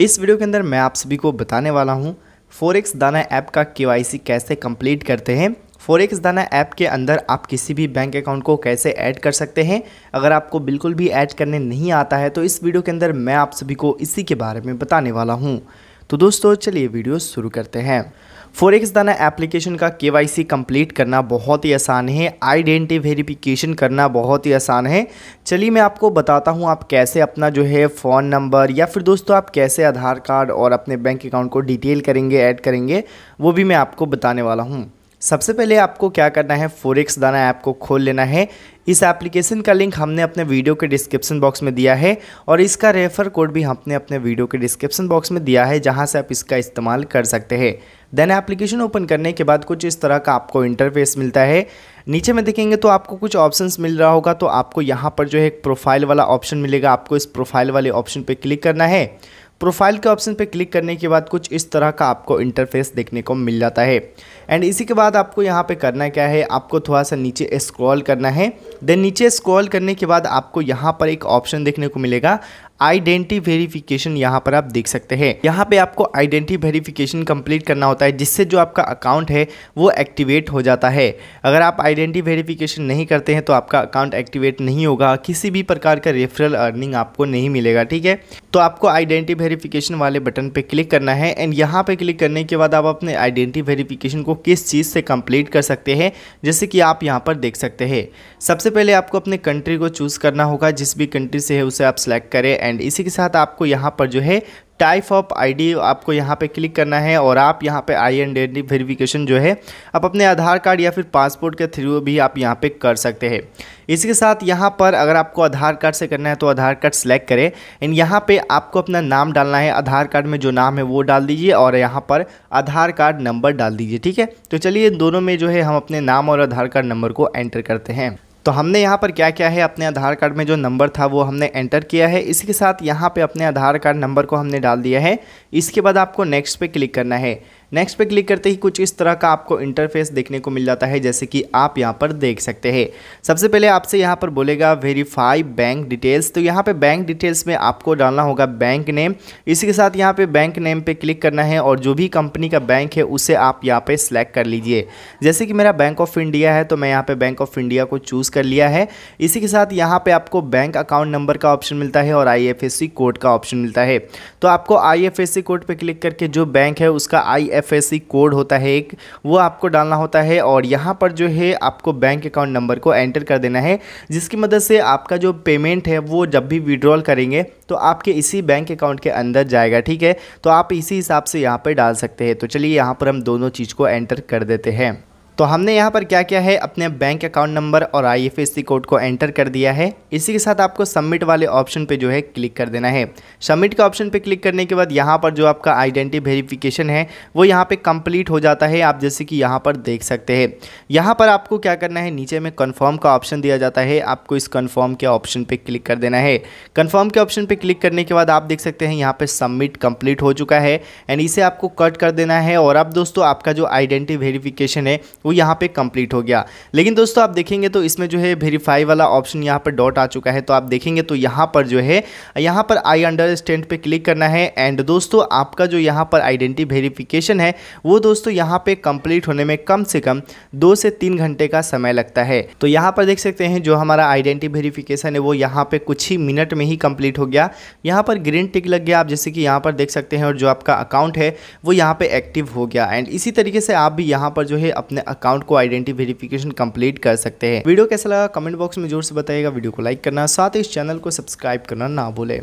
इस वीडियो के अंदर मैं आप सभी को बताने वाला हूँ फोरेक्स दाना ऐप का के कैसे कंप्लीट करते हैं फोरेक्स दाना ऐप के अंदर आप किसी भी बैंक अकाउंट को कैसे ऐड कर सकते हैं अगर आपको बिल्कुल भी ऐड करने नहीं आता है तो इस वीडियो के अंदर मैं आप सभी को इसी के बारे में बताने वाला हूँ तो दोस्तों चलिए वीडियो शुरू करते हैं फोरेक्स दाना एप्लीकेशन का केवाईसी कंप्लीट करना बहुत ही आसान है आइडेंटी वेरिफिकेशन करना बहुत ही आसान है चलिए मैं आपको बताता हूँ आप कैसे अपना जो है फ़ोन नंबर या फिर दोस्तों आप कैसे आधार कार्ड और अपने बैंक अकाउंट को डिटेल करेंगे ऐड करेंगे वो भी मैं आपको बताने वाला हूँ सबसे पहले आपको क्या करना है फोरेक्स दाना ऐप को खोल लेना है इस एप्लीकेशन का लिंक हमने अपने वीडियो के डिस्क्रिप्शन बॉक्स में दिया है और इसका रेफर कोड भी हमने अपने वीडियो के डिस्क्रिप्शन बॉक्स में दिया है जहां से आप इसका इस्तेमाल कर सकते हैं देन एप्लीकेशन ओपन करने के बाद कुछ इस तरह का आपको इंटरफेस मिलता है नीचे में देखेंगे तो आपको कुछ ऑप्शंस मिल रहा होगा तो आपको यहाँ पर जो है एक प्रोफाइल वाला ऑप्शन मिलेगा आपको इस प्रोफाइल वाले ऑप्शन पर क्लिक करना है प्रोफाइल के ऑप्शन पर क्लिक करने के बाद कुछ इस तरह का आपको इंटरफेस देखने को मिल जाता है एंड इसी के बाद आपको यहाँ पे करना क्या है आपको थोड़ा सा नीचे स्क्रॉल करना है देन नीचे स्क्रॉल करने के बाद आपको यहाँ पर एक ऑप्शन देखने को मिलेगा आइडेंटिटी वेरिफिकेशन यहाँ पर आप देख सकते हैं यहाँ पे आपको आइडेंटिटी वेरिफिकेशन कंप्लीट करना होता है जिससे जो आपका अकाउंट है वो एक्टिवेट हो जाता है अगर आप आइडेंटिटी वेरिफिकेशन नहीं करते हैं तो आपका अकाउंट एक्टिवेट नहीं होगा किसी भी प्रकार का रेफरल अर्निंग आपको नहीं मिलेगा ठीक है तो आपको आइडेंटिटी वेरिफिकेशन वाले बटन पर क्लिक करना है एंड यहाँ पर क्लिक करने के बाद आप अपने आइडेंटिटी वेरीफिकेशन को किस चीज़ से कम्प्लीट कर सकते हैं जैसे कि आप यहाँ पर देख सकते हैं सबसे पहले आपको अपने कंट्री को चूज़ करना होगा जिस भी कंट्री से है उसे आप सेलेक्ट करें एंड इसी के साथ आपको यहाँ पर जो है टाइप ऑफ आईडी आपको यहाँ पे क्लिक करना है और आप यहाँ पे आई एंड डी वेरीफिकेशन जो है आप अपने आधार कार्ड या फिर पासपोर्ट के थ्रू भी आप यहाँ पे कर सकते हैं इसके साथ यहाँ पर अगर आपको आधार कार्ड से करना है तो आधार कार्ड सेलेक्ट करें एंड यहाँ पे आपको अपना नाम डालना है आधार कार्ड में जो नाम है वो डाल दीजिए और यहाँ पर आधार कार्ड नंबर डाल दीजिए ठीक है तो चलिए दोनों में जो है हम अपने नाम और आधार कार्ड नंबर को एंटर करते हैं तो हमने यहाँ पर क्या क्या है अपने आधार कार्ड में जो नंबर था वो हमने एंटर किया है इसी के साथ यहाँ पे अपने आधार कार्ड नंबर को हमने डाल दिया है इसके बाद आपको नेक्स्ट पे क्लिक करना है नेक्स्ट पे क्लिक करते ही कुछ इस तरह का आपको इंटरफेस देखने को मिल जाता है जैसे कि आप यहाँ पर देख सकते हैं सबसे पहले आपसे यहाँ पर बोलेगा वेरीफाई बैंक डिटेल्स तो यहाँ पे बैंक डिटेल्स में आपको डालना होगा बैंक नेम इसी के साथ यहाँ पे बैंक नेम पे क्लिक करना है और जो भी कंपनी का बैंक है उसे आप यहाँ पर सिलेक्ट कर लीजिए जैसे कि मेरा बैंक ऑफ इंडिया है तो मैं यहाँ पर बैंक ऑफ इंडिया को चूज़ कर लिया है इसी के साथ यहाँ पर आपको बैंक अकाउंट नंबर का ऑप्शन मिलता है और आई कोड का ऑप्शन मिलता है तो आपको आई कोड पर क्लिक करके जो बैंक है उसका आई एफ कोड होता है एक वो आपको डालना होता है और यहाँ पर जो है आपको बैंक अकाउंट नंबर को एंटर कर देना है जिसकी मदद से आपका जो पेमेंट है वो जब भी विड्रॉल करेंगे तो आपके इसी बैंक अकाउंट के अंदर जाएगा ठीक है तो आप इसी हिसाब से यहाँ पर डाल सकते हैं तो चलिए यहाँ पर हम दोनों चीज़ को एंटर कर देते हैं तो हमने यहाँ पर क्या किया है अपने बैंक अकाउंट नंबर और आई कोड को एंटर कर दिया है इसी के साथ आपको सबमिट वाले ऑप्शन पे जो है क्लिक कर देना है सबमिट के ऑप्शन पे क्लिक करने के बाद यहाँ पर जो आपका आइडेंटी वेरिफिकेशन है वो यहाँ पे कंप्लीट हो जाता है आप जैसे कि यहाँ पर देख सकते हैं यहाँ पर आपको क्या करना है नीचे में कन्फर्म का ऑप्शन दिया जाता है आपको इस कन्फर्म के ऑप्शन पर क्लिक कर देना है कन्फर्म के ऑप्शन पर क्लिक करने के बाद आप देख सकते हैं यहाँ पर सबमिट कंप्लीट हो चुका है एंड इसे आपको कट कर देना है और अब दोस्तों आपका जो आइडेंटी वेरीफिकेशन है वो यहाँ पे कंप्लीट हो गया लेकिन दोस्तों आप देखेंगे तो इसमें जो है वेरीफाई वाला ऑप्शन यहाँ पर डॉट आ चुका है तो आप देखेंगे तो यहाँ पर जो है यहाँ पर आई अंडरस्टैंड पे क्लिक करना है एंड दोस्तों आपका जो यहाँ पर आइडेंटिटी वेरीफिकेशन है वो दोस्तों यहाँ पर कंप्लीट होने में कम से कम दो से तीन घंटे का समय लगता है तो यहाँ पर देख सकते हैं जो हमारा आइडेंटिटी वेरीफिकेशन है वो यहाँ पर कुछ ही मिनट में ही कंप्लीट हो गया यहाँ पर ग्रीन टिक लग गया आप जैसे कि यहाँ पर देख सकते हैं और जो आपका अकाउंट है वो यहाँ पर एक्टिव हो गया एंड इसी तरीके से आप भी यहाँ पर जो है अपने अकाउंट को आइडेंटिटी वेरिफिकेशन कंप्लीट कर सकते हैं वीडियो कैसा लगा कमेंट बॉक्स में जोर से बताएगा वीडियो को लाइक करना साथ ही इस चैनल को सब्सक्राइब करना ना भूले